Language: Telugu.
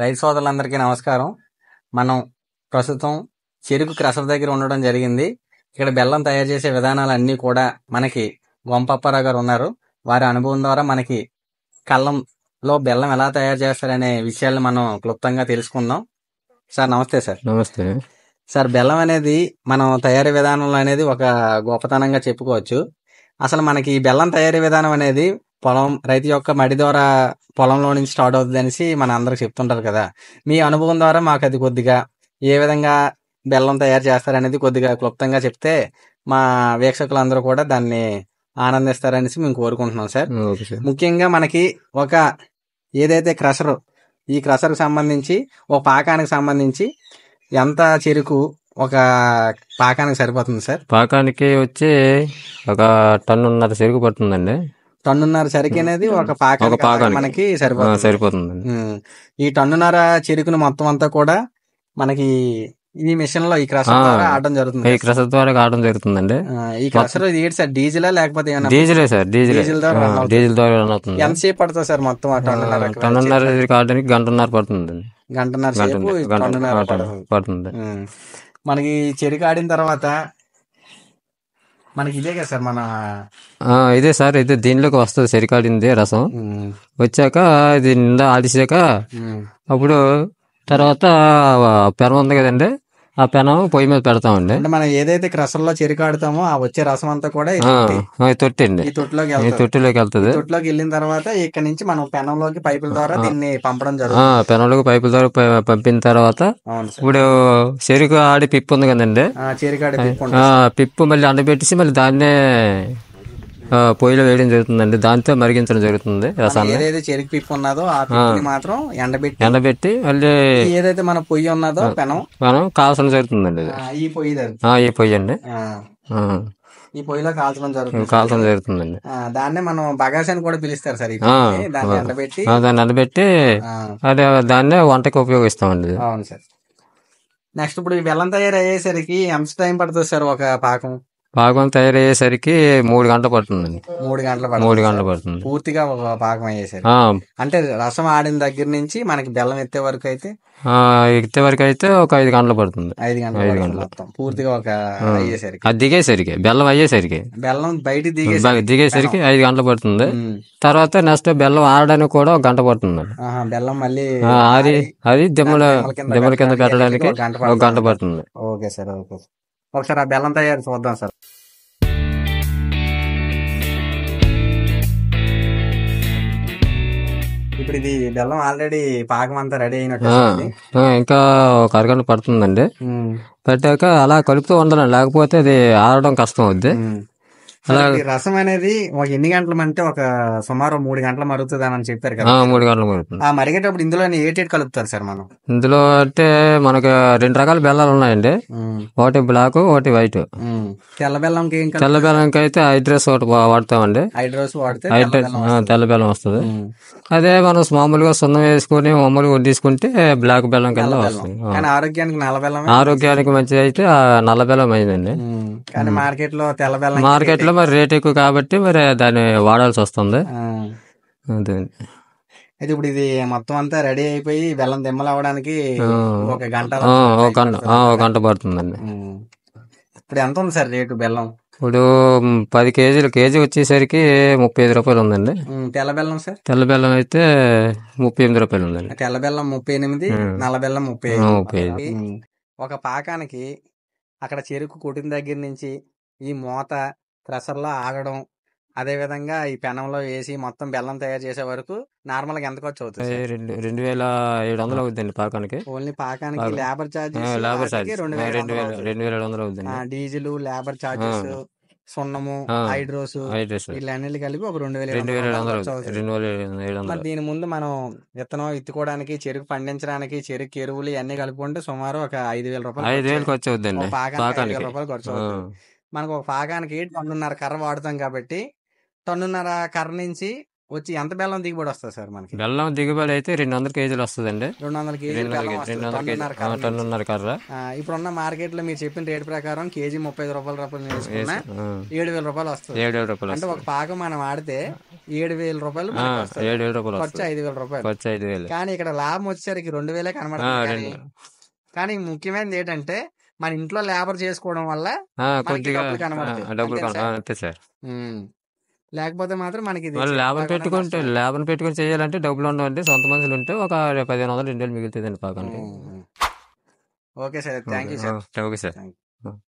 రైతు సోదరులందరికీ నమస్కారం మనం ప్రస్తుతం చెరుకు క్రసర్ దగ్గర ఉండడం జరిగింది ఇక్కడ బెల్లం తయారు చేసే విధానాలు అన్నీ కూడా మనకి గొంపప్పారావు గారు ఉన్నారు వారి అనుభవం ద్వారా మనకి కళ్ళంలో బెల్లం ఎలా తయారు చేస్తారనే విషయాన్ని మనం క్లుప్తంగా తెలుసుకుందాం సార్ నమస్తే సార్ నమస్తే సార్ బెల్లం అనేది మనం తయారీ విధానంలో అనేది ఒక గొప్పతనంగా చెప్పుకోవచ్చు అసలు మనకి బెల్లం తయారీ విధానం అనేది పొలం రైతు యొక్క మడి ద్వారా పొలంలో నుంచి స్టార్ట్ అవుతుంది అనేసి మన అందరికి చెప్తుంటారు కదా మీ అనుభవం ద్వారా మాకు అది కొద్దిగా ఏ విధంగా బెల్లం తయారు చేస్తారనేది కొద్దిగా క్లుప్తంగా చెప్తే మా వీక్షకులందరూ కూడా దాన్ని ఆనందిస్తారనేసి మేము కోరుకుంటున్నాం సార్ ముఖ్యంగా మనకి ఒక ఏదైతే క్రషర్ ఈ క్రషర్కి సంబంధించి ఒక పాకానికి సంబంధించి ఎంత చెరుకు ఒక పాకానికి సరిపోతుంది సార్ పాకానికి వచ్చి ఒక టన్నున్నర చెరుకు పడుతుందండి టన్నున్నర చెరుకు అనేది ఒక పాక మనకి సరిపోతుంది సరిపోతుంది ఈ టన్నున్నర చెరుకును మొత్తం అంతా కూడా మనకి ఈ మిషన్ లో ఈ క్రషర్ ద్వారా ఆడడం జరుగుతుంది ఈ క్రషర్ ద్వారా ఆడడం జరుగుతుందండి ఈ క్రషర్ ఏంటి సార్ డీజిల్ లేకపోతే డీజిల్ సార్ డీజిల్ డీజిల్ ద్వారా డీజిల్ ద్వారా రన్ అవుతుంది ఎంతసేపు పడుతుంది సార్ మొత్తం టన్నున్నర టన్నున్నర ఆడడానికి గంటన్నర పడుతుంది గంటన్నర గంటన్నర పడుతుంది మనకి చెరుకు ఆడిన తర్వాత మనకి ఇదే కదా సార్ మన ఇదే సార్ ఇదే దీనిలోకి వస్తుంది ఆడింది రసం వచ్చాక ఇది నిండా ఆడిసాక అప్పుడు తర్వాత పెరవ ఉంది కదండి ఆ పెనం పొయ్యి మీద పెడతామండి మనం ఏదైతే రసంలో చెరికాడుతామో ఆ వచ్చే రసం అంతా కూడా ఈ తొట్టి. ఈ అండి ఈ తొట్టిలోకి వెళ్తుంది తొట్టిలోకి వెళ్తుంది తొట్టిలోకి వెళ్ళిన తర్వాత ఇక్కడ నుంచి మనం పెనంలోకి పైపుల ద్వారా దీన్ని పంపడం జరుగుతుంది పెనంలోకి పైపుల ద్వారా పంపిన తర్వాత ఇప్పుడు చెరుకు ఆడి పిప్పు ఉంది కదండి ఆ చీరికాడ పిప్పు మళ్ళీ అండబెట్టి మళ్ళీ దాన్నే పొయ్యిలో వేయడం జరుగుతుందండి దాంతో మరిగించడం జరుగుతుంది రసాన్ని ఏదైతే చెరుకు పిప్పు ఉన్నదో ఆ పిప్పుని మాత్రం ఎండబెట్టి ఎండబెట్టి మళ్ళీ ఏదైతే మన పొయ్యి ఉన్నదో పెనం మనం కాల్చడం జరుగుతుందండి ఈ పొయ్యి ఈ పొయ్యి అండి ఈ పొయ్యిలో కాల్చడం జరుగుతుంది కాల్చడం జరుగుతుందండి దాన్నే మనం బగాస్ అని కూడా పిలుస్తారు సార్ దాన్ని ఎండబెట్టి దాన్ని ఎండబెట్టి అదే దాన్నే వంటకి ఉపయోగిస్తామండి అవును సార్ నెక్స్ట్ ఇప్పుడు బెల్లం తయారు అయ్యేసరికి ఎంత టైం పడుతుంది సార్ ఒక పాకం పాకం తయారయ్యేసరికి మూడు గంటలు పడుతుంది మూడు గంటలు మూడు గంటలు పడుతుంది పూర్తిగా పాకం అయ్యేసరి అంటే రసం ఆడిన దగ్గర నుంచి మనకి బెల్లం ఎత్తే వరకు అయితే ఎత్తే ఎక్కితే వరకు అయితే ఒక ఐదు గంటలు పడుతుంది ఐదు గంటలు ఐదు గంటల పూర్తిగా ఒక అయ్యేసరికి అది దిగేసరికి బెల్లం అయ్యేసరికి బెల్లం బయట దిగే దిగేసరికి ఐదు గంటలు పడుతుంది తర్వాత నెక్స్ట్ బెల్లం ఆడడానికి కూడా ఒక గంట పడుతుంది బెల్లం మళ్ళీ ఆరి అది దిమ్మల దిమ్మల కింద పెట్టడానికి ఒక గంట ఒక గంట పడుతుంది ఓకే సార్ ఓకే సార్. ఒకసారి ఆ బెల్లం తయారు చూద్దాం సార్ ఇప్పుడు ఇది బెల్లం ఆల్రెడీ పాకం అంతా రెడీ అయినట్టు ఇంకా ఒక అరగంట పడుతుందండి పెట్టాక అలా కలుపుతూ ఉండాలి లేకపోతే అది ఆరడం కష్టం అవుద్ది రసం అనేది ఒక ఎన్ని గంటలు అంటే ఒక సుమారు మూడు గంటలు మరుగుతుంది అని చెప్పారు కదా మూడు గంటలు మరుగుతుంది ఆ మరిగేటప్పుడు ఇందులో ఏటేట్ కలుపుతారు సార్ మనం ఇందులో అంటే మనకు రెండు రకాల బెల్లాలు ఉన్నాయండి ఒకటి బ్లాక్ ఒకటి వైట్ తెల్ల బెల్లం తెల్ల బెల్లం అయితే హైడ్రస్ ఒకటి వాడతామండి హైడ్రస్ వాడితే తెల్ల బెల్లం వస్తుంది అదే మనం మామూలుగా సున్నం వేసుకుని మామూలుగా తీసుకుంటే బ్లాక్ బెల్లం కింద వస్తుంది ఆరోగ్యానికి నల్ల బెల్లం ఆరోగ్యానికి మంచిది అయితే నల్ల బెల్లం అయిందండి కానీ మార్కెట్ లో తెల్ల బెల్లం మార్కెట్ లో ఎందుకంటే మరి రేట్ ఎక్కువ కాబట్టి మరి దాన్ని వాడాల్సి వస్తుంది అదే అయితే ఇప్పుడు ఇది మొత్తం అంతా రెడీ అయిపోయి బెల్లం దిమ్మలు అవ్వడానికి ఒక గంట ఒక గంట ఒక గంట పడుతుందండి ఇప్పుడు ఎంత ఉంది సార్ రేటు బెల్లం ఇప్పుడు పది కేజీలు కేజీ వచ్చేసరికి ముప్పై ఐదు రూపాయలు ఉందండి తెల్ల బెల్లం సార్ తెల్ల బెల్లం అయితే ముప్పై ఎనిమిది రూపాయలు ఉందండి తెల్ల బెల్లం ముప్పై ఎనిమిది నల్ల బెల్లం ముప్పై ముప్పై ఒక పాకానికి అక్కడ చెరుకు కొట్టిన దగ్గర నుంచి ఈ మూత క్రషర్లో ఆగడం అదే విధంగా ఈ పెనంలో వేసి మొత్తం బెల్లం తయారు చేసే వరకు నార్మల్ గా ఎంత ఖర్చు అవుతుంది రెండు వేల ఏడు వందలు అవుతుందండి పాకానికి ఓన్లీ పాకానికి లేబర్ చార్జెస్ లేబర్ రెండు వేల రెండు వేల వందలు అవుతుంది డీజిల్ లేబర్ చార్జెస్ సున్నము హైడ్రోస్ వీళ్ళన్నీ కలిపి ఒక రెండు వేల రెండు వేల రెండు వేల మరి దీని ముందు మనం విత్తనం ఎత్తుకోవడానికి చెరుకు పండించడానికి చెరుకు ఎరువులు ఇవన్నీ కలుపుకుంటే సుమారు ఒక ఐదు వేల రూపాయలు ఐదు వేలు ఖర్చు అవుతుంది పాకానికి రూపాయలు ఖర్చు అవుతుంది మనకు ఒక పాకానికి టన్నున్నర కర్ర వాడుతాం కాబట్టి టన్నున్నర కర్ర నుంచి వచ్చి ఎంత బెల్లం దిగుబడి వస్తుంది సార్ మనకి బెల్లం దిగుబడి అయితే రెండు వందల కేజీలు అండి రెండు వందల కేజీలు ఇప్పుడు ఉన్న మార్కెట్ లో మీరు చెప్పిన రేట్ ప్రకారం కేజీ ముప్పై ఐదు రూపాయల రూపాయలు ఏడు వేల రూపాయలు వస్తుంది ఏడు వేల రూపాయలు అంటే ఒక పాక మనం ఆడితే ఏడు వేల రూపాయలు ఏడు వేల రూపాయలు ఖర్చు ఐదు వేల రూపాయలు ఖర్చు ఐదు వేలు కానీ ఇక్కడ లాభం వచ్చేసరికి రెండు వేలే కనబడుతుంది కానీ ముఖ్యమైనది ఏంటంటే మన ఇంట్లో లేబర్ చేసుకోవడం వల్ల అంతే సార్ లేకపోతే మాత్రం మనకి లేబర్ పెట్టుకుంటే లేబర్ పెట్టుకుని చేయాలంటే డబ్బులు ఉండవండి సొంత మనుషులు ఉంటే ఒక పదిహేను వందలు రెండు వేలు మిగులుతుంది అండి పాకండి okay sir thank you sir okay sir